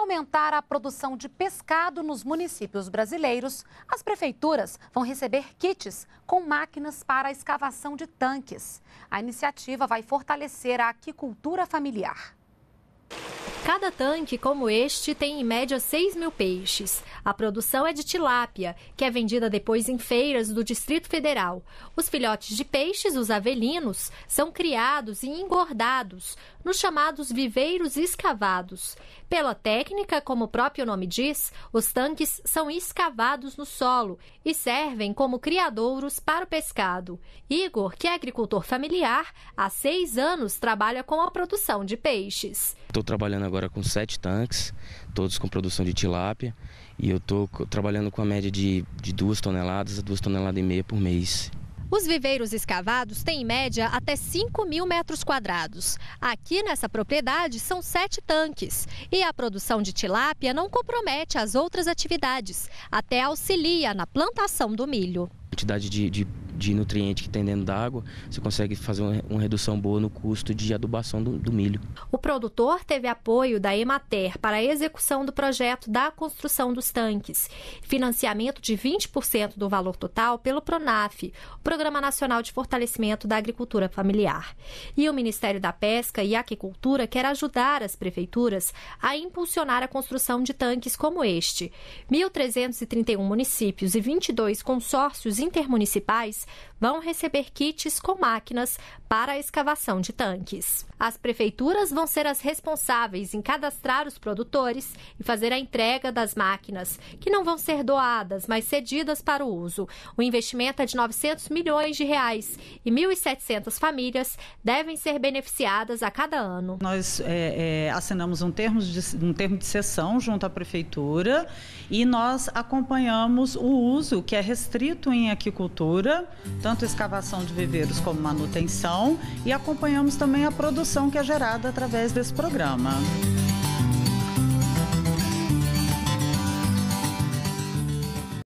aumentar a produção de pescado nos municípios brasileiros, as prefeituras vão receber kits com máquinas para a escavação de tanques. A iniciativa vai fortalecer a aquicultura familiar. Cada tanque como este tem em média 6 mil peixes. A produção é de tilápia, que é vendida depois em feiras do Distrito Federal. Os filhotes de peixes, os avelinos, são criados e engordados nos chamados viveiros escavados. Pela técnica, como o próprio nome diz, os tanques são escavados no solo e servem como criadouros para o pescado. Igor, que é agricultor familiar, há seis anos trabalha com a produção de peixes. Estou trabalhando agora com sete tanques, todos com produção de tilápia. E eu estou trabalhando com a média de, de duas toneladas a duas toneladas e meia por mês. Os viveiros escavados têm em média até 5 mil metros quadrados. Aqui nessa propriedade são sete tanques e a produção de tilápia não compromete as outras atividades, até auxilia na plantação do milho. A quantidade de, de de nutriente que tem dentro d'água, você consegue fazer uma, uma, redução boa no custo de adubação do, do milho. O produtor teve apoio da Emater para a execução do projeto da construção dos tanques, financiamento de 20% do valor total pelo PRONAF, Programa Nacional de Fortalecimento da Agricultura Familiar. E o Ministério da Pesca e Aquicultura quer ajudar as prefeituras a impulsionar a construção de tanques como este. 1.331 municípios e 22 consórcios intermunicipais vão receber kits com máquinas para a escavação de tanques. As prefeituras vão ser as responsáveis em cadastrar os produtores e fazer a entrega das máquinas, que não vão ser doadas, mas cedidas para o uso. O investimento é de 900 milhões de reais e 1.700 famílias devem ser beneficiadas a cada ano. Nós é, é, assinamos um termo, de, um termo de sessão junto à prefeitura e nós acompanhamos o uso que é restrito em aquicultura tanto escavação de viveiros como manutenção, e acompanhamos também a produção que é gerada através desse programa.